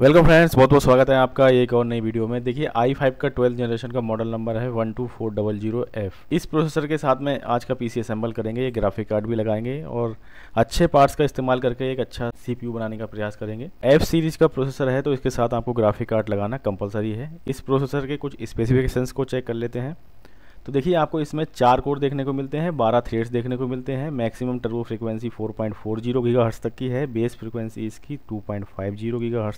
Welcome friends बहुत बहुत स्वागत है आपका एक और नई वीडियो में देखिए आई फाइव का ट्वेल्थ जनरेशन का मॉडल नंबर है one two four double zero F इस प्रोसेसर के साथ में आज का पीसी असेंबल करेंगे ये ग्राफिक कार्ड भी लगाएंगे और अच्छे पार्ट्स का इस्तेमाल करके एक अच्छा सीपीयू बनाने का प्रयास करेंगे एफ सीरीज का प्रोसेसर है तो इसके साथ आपको ग्राफिक कार्ड लगाना कंपलसरी है इस प्रोसेसर के कुछ स्पेसिफिकेशन को चेक कर लेते हैं तो देखिए आपको इसमें चार कोर देखने को मिलते हैं बारह थ्रेड्स देखने को मिलते हैं मैक्सिमम टर्बो फ्रीक्वेंसी 4.40 पॉइंट तक की है बेस फ्रीक्वेंसी इसकी 2.50 पॉइंट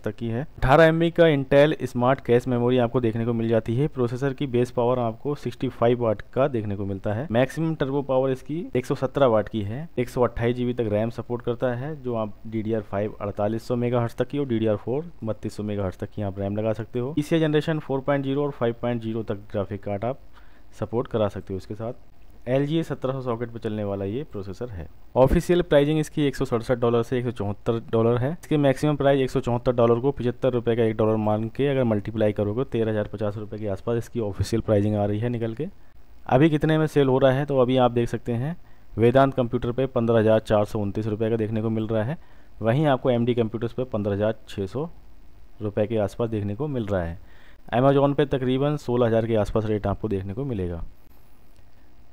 तक की है 18 एम का इंटेल स्मार्ट कैश मेमोरी आपको देखने को मिल जाती है प्रोसेसर की बेस पावर आपको 65 वाट का देखने को मिलता है मैक्सिमम टर्बो पावर इसकी एक वाट की है एक जीबी तक रैम सपोर्ट करता है जो आप डी डी आर फाइव अड़तालीस सौ तक की और डी डी आर फोर बत्तीस सौ तक की आप रैम लगा सकते हो इसी जनरेशन फोर और फाइव तक ग्राफिक कार्ड आप सपोर्ट करा सकते हो इसके साथ एल जी सत्रह सॉकेट पर चलने वाला ये प्रोसेसर है ऑफिशियल प्राइजिंग इसकी एक डॉलर से एक डॉलर है इसके मैक्सिमम प्राइस एक डॉलर को पचहत्तर रुपये का एक डॉलर मान के अगर मल्टीप्लाई करोगे तेरह हज़ार पचास रुपये के आसपास इसकी ऑफिशियल प्राइजिंग आ रही है निकल के अभी कितने में सेल हो रहा है तो अभी आप देख सकते हैं वेदांत कंप्यूटर पर पंद्रह हज़ार चार सौ उनतीस रुपये का देखने को मिल रहा है वहीं आपको एम डी कंप्यूटर्स पर पंद्रह हज़ार छः सौ रुपये के आसपास देखने को मिल रहा है अमेजोन पे तकरीबन सोलह हज़ार के आसपास रेट आपको देखने को मिलेगा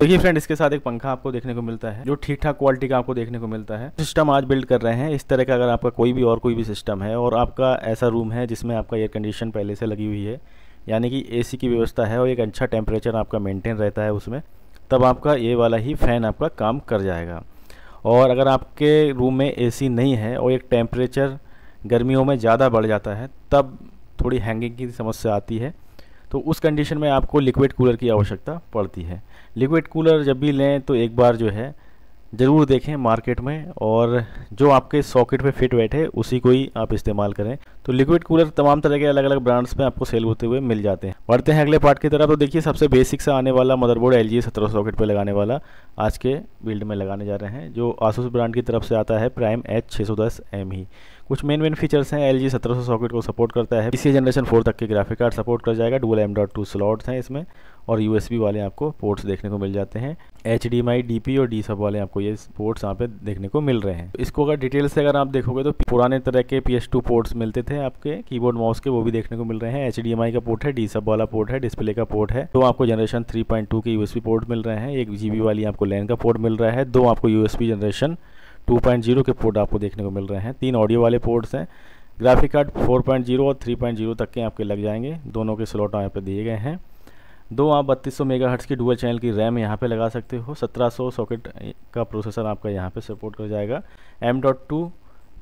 देखिए तो फ्रेंड इसके साथ एक पंखा आपको देखने को मिलता है जो ठीक ठाक क्वालिटी का आपको देखने को मिलता है सिस्टम आज बिल्ड कर रहे हैं इस तरह का अगर आपका कोई भी और कोई भी सिस्टम है और आपका ऐसा रूम है जिसमें आपका एयर कंडीशन पहले से लगी हुई है यानी कि ए की व्यवस्था है और एक अच्छा टेम्परेचर आपका मेनटेन रहता है उसमें तब आपका ये वाला ही फ़ैन आपका काम कर जाएगा और अगर आपके रूम में ए नहीं है और एक टेम्परेचर गर्मियों में ज़्यादा बढ़ जाता है तब थोड़ी हैंगिंग की समस्या आती है तो उस कंडीशन में आपको लिक्विड कूलर की आवश्यकता पड़ती है लिक्विड कूलर जब भी लें तो एक बार जो है ज़रूर देखें मार्केट में और जो आपके सॉकेट पे फिट बैठे उसी को ही आप इस्तेमाल करें तो लिक्विड कूलर तमाम तरह के अलग अलग ब्रांड्स में आपको सेल होते हुए मिल जाते हैं बढ़ते हैं अगले पार्ट की तरफ तो देखिए सबसे बेसिक सा आने वाला मदरबोर्ड एल जी सत्रह सॉकेट पर लगाने वाला आज के बिल्ड में लगाने जा रहे हैं जो आसूस ब्रांड की तरफ से आता है प्राइम एच छः सौ दस एम ही e। कुछ मेन मेन फीचर्स हैं एल जी सत्रह सौ सॉकेट को सपोर्ट करता है इसी जनरेशन फोर तक के ग्राफिक कार्ड सपोर्ट कर जाएगा dual M dot two slots हैं इसमें और यू वाले आपको पोर्ट्स देखने को मिल जाते हैं एच डी पी और डी सब वाले आपको ये पोर्ट्स यहाँ पे देखने को मिल रहे हैं इसको अगर डिटेल से अगर आप देखोगे तो पुराने तरह के पी पोर्ट्स मिलते थे आपके कीबोर्ड माउस के वो भी देखने को मिल रहे हैं एच का पोर्ट है डी सब वाला पोर्ट है डिस्प्ले का पोर्ट है तो आपको जनरेशन थ्री के पी पोर्ट मिल रहे हैं एक जी वाली आपको लैन का पोर्ट मिल रहा है दो आपको पी जनरेशन 2.0 के पोर्ट आपको देखने को मिल रहे हैं तीन ऑडियो वाले पोर्ट्स हैं ग्राफिक कार्ड 4.0 और 3.0 तक के आपके लग जाएंगे दोनों के स्लॉट यहाँ पे दिए गए हैं दो आप बत्तीस सौ मेगाहर्ट्ज़ की डुअल चैनल की रैम यहाँ पे लगा सकते हो 1700 सॉकेट का प्रोसेसर आपका यहाँ पे सपोर्ट कर जाएगा एम डॉट टू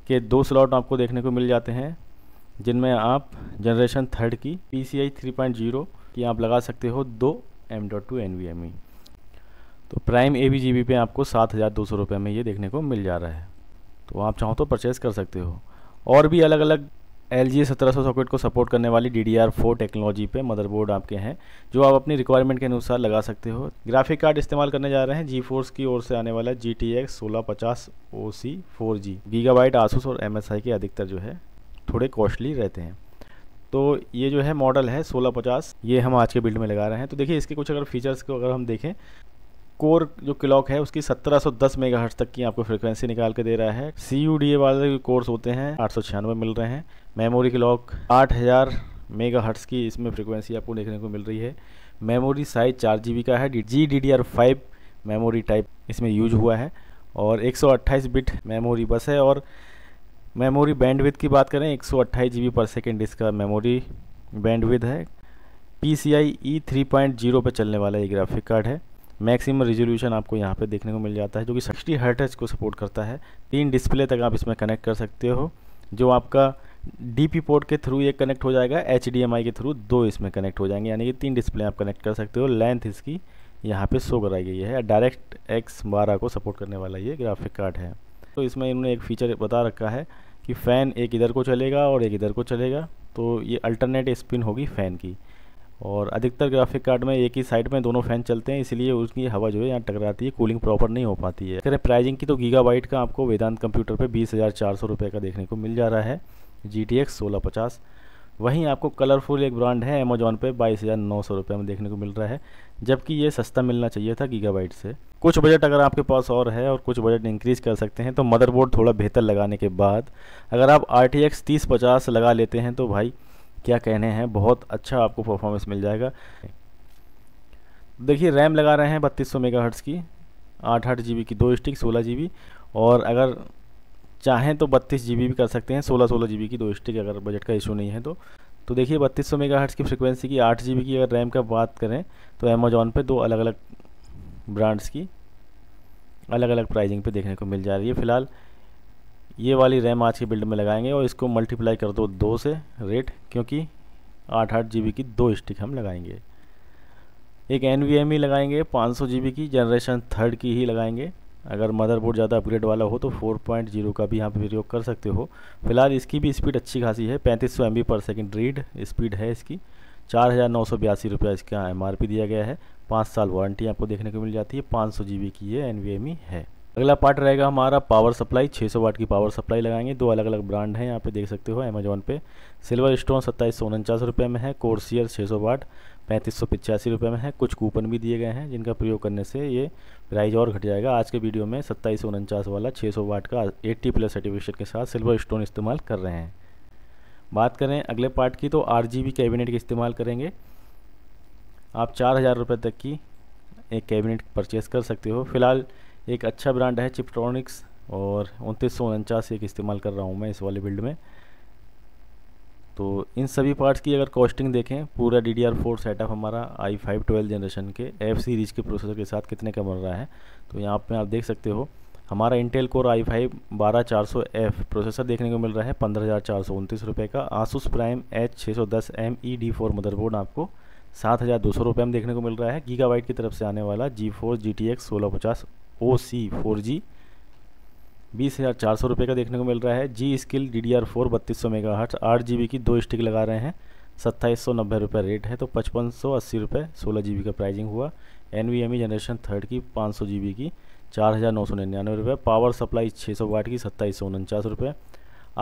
के दो स्लॉट आपको देखने को मिल जाते हैं जिनमें आप जनरेशन थर्ड की P C I three point zero की आप लगा सकते हो दो M dot two N V M E तो prime A B G B पे आपको सात हज़ार दो सौ रुपये में ये देखने को मिल जा रहा है तो आप चाहो तो परचेज़ कर सकते हो और भी अलग अलग एल जी सत्रह सौ सॉकेट को सपोर्ट करने वाली D D R four technology पे मदरबोर्ड आपके हैं जो आप अपनी रिक्वायरमेंट के अनुसार लगा सकते हो ग्राफिक कार्ड इस्तेमाल करने जा रहे हैं जी फोर्स की ओर से आने वाला जी टी एक्स सोलह पचास O C four G Gigabyte Asus और एम एस आई के अधिकतर जो है थोड़े कॉस्टली रहते हैं तो ये जो है मॉडल है सोलह पचास ये हम आज के बिल्ड में लगा रहे हैं तो देखिए इसके कुछ अगर फीचर्स को अगर हम देखें कोर जो क्लॉक है उसकी 1710 मेगाहर्ट्ज तक की आपको फ्रिक्वेंसी निकाल के दे रहा है सी यू डी ए वाले कोर्स होते हैं आठ मिल रहे हैं मेमोरी क्लॉक आठ हज़ार मेगाहर्ट्ज की इसमें फ्रिक्वेंसी आपको देखने को मिल रही है मेमोरी साइज चार जी का है G D D R five memory type इसमें यूज हुआ है और अट्ठाईस बिट मेमोरी बस है और मेमोरी बैंडविथ की बात करें एक सौ पर सेकेंड इसका मेमोरी बैंडविथ है P C I E three point zero पर चलने वाला ये ग्राफिक कार्ड है मैक्सिमम रिजोल्यूशन आपको यहाँ पे देखने को मिल जाता है जो कि 60 हर्टज को सपोर्ट करता है तीन डिस्प्ले तक आप इसमें कनेक्ट कर सकते हो जो आपका डी पोर्ट के थ्रू ये कनेक्ट हो जाएगा एच के थ्रू दो इसमें कनेक्ट हो जाएंगे यानी कि तीन डिस्प्ले आप कनेक्ट कर सकते हो लेंथ इसकी यहाँ पे शो कराई गई है डायरेक्ट एक्स बारह को सपोर्ट करने वाला ये ग्राफिक कार्ड है तो इसमें इन्होंने एक फ़ीचर बता रखा है कि फ़ैन एक इधर को चलेगा और एक इधर को चलेगा तो ये अल्टरनेट स्पिन होगी फ़ैन की और अधिकतर ग्राफिक कार्ड में एक ही साइड में दोनों फैन चलते हैं इसलिए उसकी हवा जो है यहाँ टकराती है कूलिंग प्रॉपर नहीं हो पाती है अगर प्राइजिंग की तो गीगा का आपको वेदांत कंप्यूटर पर बीस हज़ार चार सौ रुपये का देखने को मिल जा रहा है जी टी एक्स सोलह पचास वहीं आपको कलरफुल एक ब्रांड है अमेजोन पे बाईस हज़ार नौ सौ रुपये में देखने को मिल रहा है जबकि ये सस्ता मिलना चाहिए था गीगाबाइट से कुछ बजट अगर आपके पास और है और कुछ बजट इंक्रीज़ कर सकते हैं तो मदरबोर्ड थोड़ा बेहतर लगाने के बाद अगर आप आर टी एक्स तीस पचास लगा लेते हैं तो भाई क्या कहने हैं बहुत अच्छा आपको परफॉर्मेंस मिल जाएगा देखिए रैम लगा रहे हैं बत्तीस सौ मेगाहर्ट्ज़ की आठ आठ जी की दो स्टिक सोलह जी और अगर चाहें तो बत्तीस जी भी कर सकते हैं सोलह सोलह जी की दो स्टिक अगर बजट का इशू नहीं है तो तो देखिए बत्तीस सौ मेगा की फ्रिक्वेंसी की आठ जी की अगर रैम का बात करें तो अमेजोन पे दो अलग अलग ब्रांड्स की अलग अलग प्राइजिंग पे देखने को मिल जा रही है फ़िलहाल ये वाली रैम आज की बिल्ड में लगाएंगे और इसको मल्टीप्लाई कर दो दो से रेट क्योंकि आठ आठ जी की दो स्टिक हम लगाएंगे एक एन वी e लगाएंगे पाँच सौ जी की जनरेशन थर्ड की ही लगाएंगे अगर मदरबोर्ड ज़्यादा अपग्रेड वाला हो तो 4.0 का भी यहाँ पर प्रयोग कर सकते हो फिलहाल इसकी भी स्पीड अच्छी खासी है 3500 सौ पर सेकेंड रीड स्पीड है इसकी चार हज़ार नौ सौ बयासी रुपया इसका एम दिया गया है पाँच साल वारंटी आपको देखने को मिल जाती है पाँच सौ जी की ये एन e है अगला पार्ट रहेगा हमारा पावर सप्लाई 600 वाट की पावर सप्लाई लगाएंगे दो अलग अलग ब्रांड हैं यहाँ पे देख सकते हो अमेजोन पे सिल्वर स्टोन सत्ताईस सौ उनचास रुपये में है कोर्सियर 600 वाट पैंतीस सौ पिचासी रुपये में है कुछ कूपन भी दिए गए हैं जिनका प्रयोग करने से ये प्राइस और घट जाएगा आज के वीडियो में सत्ताईस सौ उनचास वाला छः सौ वाट का एट्टी प्लस सर्टिफिकेट के साथ सिल्वर स्टोन इस्तेमाल कर रहे हैं बात करें अगले पार्ट की तो आर जी बी कैबिनेट का इस्तेमाल करेंगे आप चार हज़ार रुपये तक की एक कैबिनेट परचेस कर सकते हो फिलहाल एक अच्छा ब्रांड है चिप्ट्रॉनिक्स और उनतीस सौ उनचास एक इस्तेमाल कर रहा हूँ मैं इस वाले बिल्ड में तो इन सभी पार्ट्स की अगर कॉस्टिंग देखें पूरा D D R four setup हमारा आई फाइव ट्वेल्व जनरेशन के एफ सीरीज के प्रोसेसर के साथ कितने का बन रहा है तो यहाँ पे आप देख सकते हो हमारा इंटेल कोर आई फाइव बारह चार सौ एफ प्रोसेसर देखने को मिल रहा है पंद्रह हज़ार चार सौ उनतीस रुपये का आसूस प्राइम एच छः सौ दस M E D four motherboard आपको सात हज़ार दो सौ रुपये में देखने को मिल रहा है गीगाबाइट की तरफ से आने वाला G four G T X सोलह पचास ओ सी फोर जी बीस हज़ार चार सौ रुपये का देखने को मिल रहा है G skill D D R four बत्तीस सौ मेगा हट आठ जी बी की दो स्टिक लगा रहे हैं सत्ताईस सौ नब्बे रुपये रेट है तो पचपन सौ अस्सी रुपये सोलह जी बी का प्राइजिंग हुआ N V M E generation third की पाँच सौ जी बी की चार हज़ार नौ सौ निन्यानवे रुपये पावर सप्लाई छः सौ वाट की सत्ताईस सौ उनचास रुपये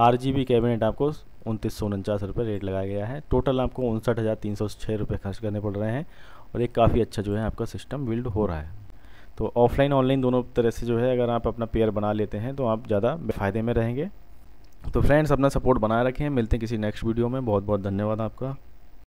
आर जी बी कैबिनेट आपको उनतीस सौ उनचास रुपये रेट लगाया गया है टोटल आपको उनसठ हज़ार तीन सौ छः रुपये खर्च करने पड़ रहे हैं और एक काफ़ी अच्छा जो है आपका सिस्टम बिल्ड हो रहा है तो ऑफलाइन ऑनलाइन दोनों तरह से जो है अगर आप अपना पेयर बना लेते हैं तो आप ज़्यादा फ़ायदे में रहेंगे तो फ्रेंड्स अपना सपोर्ट बनाए रखें मिलते हैं किसी नेक्स्ट वीडियो में बहुत बहुत धन्यवाद आपका